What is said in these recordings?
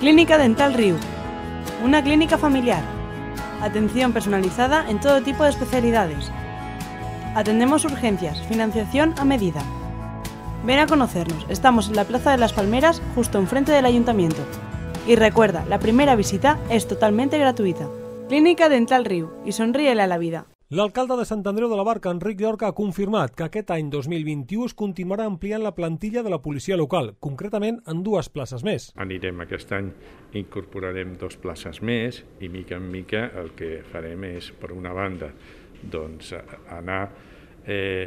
Clínica Dental Riu. Una clínica familiar. Atención personalizada en todo tipo de especialidades. Atendemos urgencias, financiación a medida. Ven a conocernos, estamos en la Plaza de las Palmeras, justo enfrente del ayuntamiento. Y recuerda, la primera visita es totalmente gratuita. Clínica Dental Riu y sonríele a la vida. L'alcalde de Sant Andreu de la Barca, Enric Llorca, ha confirmat que aquest any 2021 es continuarà ampliant la plantilla de la policia local, concretament en dues places més. Anirem aquest any, incorporarem dues places més i mica en mica el que farem és, per una banda, doncs, anar eh,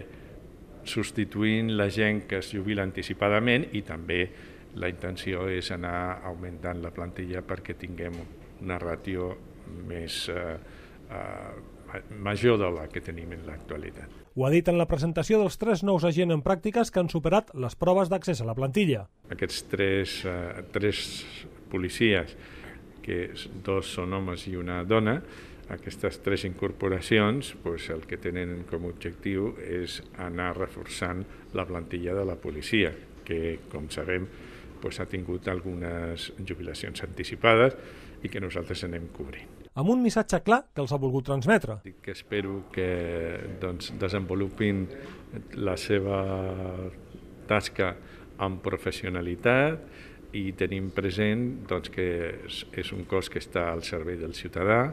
substituint la gent que es jubila anticipadament i també la intenció és anar augmentant la plantilla perquè tinguem una ratió més eh, eh, major de la que tenim en l'actualitat. Ho ha dit en la presentació dels tres nous agents en pràctiques que han superat les proves d'accés a la plantilla. Aquests tres, eh, tres policies, que dos són homes i una dona, aquestes tres incorporacions pues, el que tenen com a objectiu és anar reforçant la plantilla de la policia, que, com sabem, pues, ha tingut algunes jubilacions anticipades i que nosaltres anem cobrint amb un missatge clar que els ha volgut transmetre. Que espero que doncs, desenvolupin la seva tasca amb professionalitat i tenim present doncs, que és, és un cos que està al servei del ciutadà,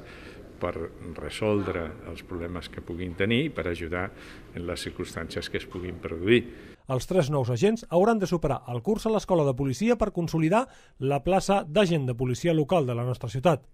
per resoldre els problemes que puguin tenir i per ajudar en les circumstàncies que es puguin produir. Els tres nous agents hauran de superar el curs a l'escola de policia per consolidar la plaça d'agent de policia local de la nostra ciutat.